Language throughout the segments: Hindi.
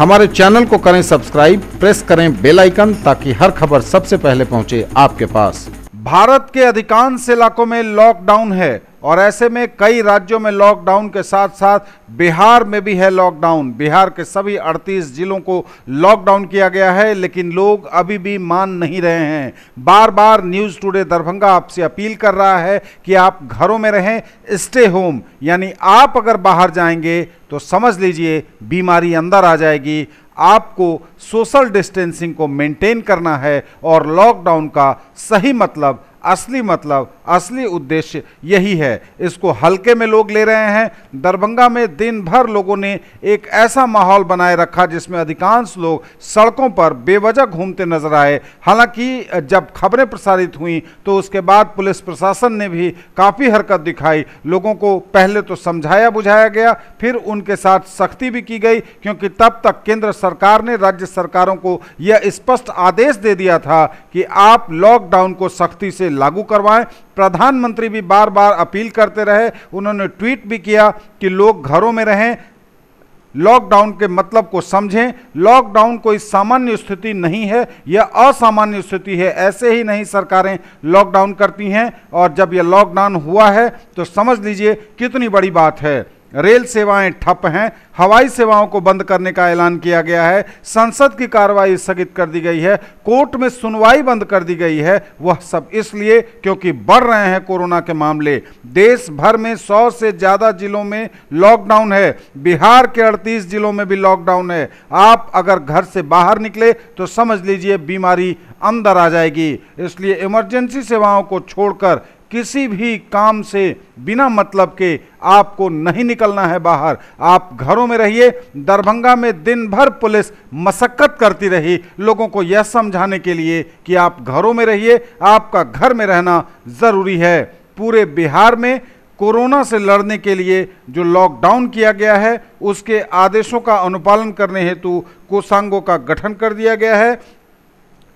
हमारे चैनल को करें सब्सक्राइब प्रेस करें बेल आइकन ताकि हर खबर सबसे पहले पहुंचे आपके पास भारत के अधिकांश इलाकों में लॉकडाउन है और ऐसे में कई राज्यों में लॉकडाउन के साथ साथ बिहार में भी है लॉकडाउन बिहार के सभी 38 जिलों को लॉकडाउन किया गया है लेकिन लोग अभी भी मान नहीं रहे हैं बार बार न्यूज़ टुडे दरभंगा आपसे अपील कर रहा है कि आप घरों में रहें स्टे होम यानी आप अगर बाहर जाएंगे तो समझ लीजिए बीमारी अंदर आ जाएगी आपको सोशल डिस्टेंसिंग को मेंटेन करना है और लॉकडाउन का सही मतलब असली मतलब असली उद्देश्य यही है इसको हल्के में लोग ले रहे हैं दरभंगा में दिन भर लोगों ने एक ऐसा माहौल बनाए रखा जिसमें अधिकांश लोग सड़कों पर बेवजह घूमते नजर आए हालांकि जब खबरें प्रसारित हुई तो उसके बाद पुलिस प्रशासन ने भी काफ़ी हरकत दिखाई लोगों को पहले तो समझाया बुझाया गया फिर उनके साथ सख्ती भी की गई क्योंकि तब तक केंद्र सरकार ने राज्य सरकारों को यह स्पष्ट आदेश दे दिया था कि आप लॉकडाउन को सख्ती से लागू करवाएं प्रधानमंत्री भी बार बार अपील करते रहे उन्होंने ट्वीट भी किया कि लोग घरों में रहें लॉकडाउन के मतलब को समझें लॉकडाउन कोई सामान्य स्थिति नहीं है यह असामान्य स्थिति है ऐसे ही नहीं सरकारें लॉकडाउन करती हैं और जब यह लॉकडाउन हुआ है तो समझ लीजिए कितनी बड़ी बात है रेल सेवाएं ठप हैं हवाई सेवाओं को बंद करने का ऐलान किया गया है संसद की कार्रवाई स्थगित कर दी गई है कोर्ट में सुनवाई बंद कर दी गई है वह सब इसलिए क्योंकि बढ़ रहे हैं कोरोना के मामले देश भर में सौ से ज़्यादा जिलों में लॉकडाउन है बिहार के अड़तीस जिलों में भी लॉकडाउन है आप अगर घर से बाहर निकले तो समझ लीजिए बीमारी अंदर आ जाएगी इसलिए इमरजेंसी सेवाओं को छोड़कर किसी भी काम से बिना मतलब के आपको नहीं निकलना है बाहर आप घरों में रहिए दरभंगा में दिन भर पुलिस मशक्क़त करती रही लोगों को यह समझाने के लिए कि आप घरों में रहिए आपका घर में रहना ज़रूरी है पूरे बिहार में कोरोना से लड़ने के लिए जो लॉकडाउन किया गया है उसके आदेशों का अनुपालन करने हेतु कोषांगों का गठन कर दिया गया है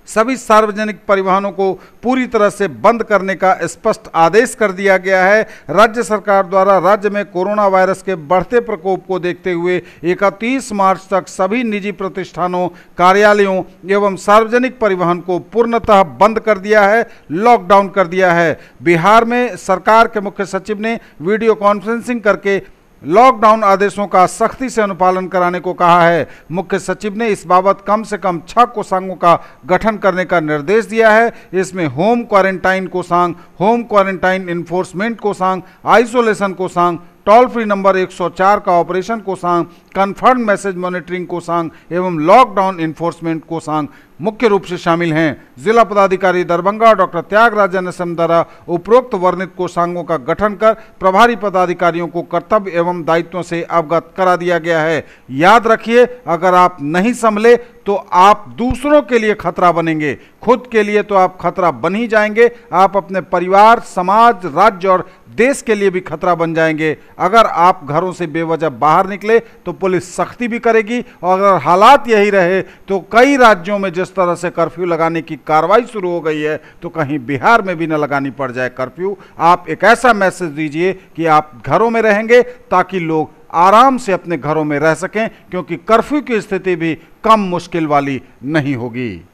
सभी सार्वजनिक परिवहनों को पूरी तरह से बंद करने का स्पष्ट आदेश कर दिया गया है राज्य सरकार द्वारा राज्य में कोरोना वायरस के बढ़ते प्रकोप को देखते हुए 31 मार्च तक सभी निजी प्रतिष्ठानों कार्यालयों एवं सार्वजनिक परिवहन को पूर्णतः बंद कर दिया है लॉकडाउन कर दिया है बिहार में सरकार के मुख्य सचिव ने वीडियो कॉन्फ्रेंसिंग करके लॉकडाउन आदेशों का सख्ती से अनुपालन कराने को कहा है मुख्य सचिव ने इस बाबत कम से कम छह कोषांगों का गठन करने का निर्देश दिया है इसमें होम क्वारंटाइन कोषांग होम क्वारंटाइन इन्फोर्समेंट कोषांग आइसोलेशन कोषांग टोल फ्री नंबर 104 का ऑपरेशन कोसांग कन्फर्म मैसेज मॉनिटरिंग कोसांग एवं लॉकडाउन इन्फोर्समेंट कोसांग मुख्य रूप से शामिल हैं जिला पदाधिकारी दरभंगा डॉक्टर त्यागराजन एस द्वारा उपरोक्त वर्णित कोषांगों का गठन कर प्रभारी पदाधिकारियों को कर्तव्य एवं दायित्वों से अवगत करा दिया गया है याद रखिए अगर आप नहीं संभले तो आप दूसरों के लिए खतरा बनेंगे खुद के लिए तो आप खतरा बन ही जाएंगे आप अपने परिवार समाज राज्य और देश के लिए भी खतरा बन जाएंगे अगर आप घरों से बेवजह बाहर निकले तो पुलिस सख्ती भी करेगी और अगर हालात यही रहे तो कई राज्यों में जिस तरह से कर्फ्यू लगाने की कार्रवाई शुरू हो गई है तो कहीं बिहार में भी न लगानी पड़ जाए कर्फ्यू आप एक ऐसा मैसेज दीजिए कि आप घरों में रहेंगे ताकि लोग आराम से अपने घरों में रह सकें क्योंकि कर्फ्यू की स्थिति भी कम मुश्किल वाली नहीं होगी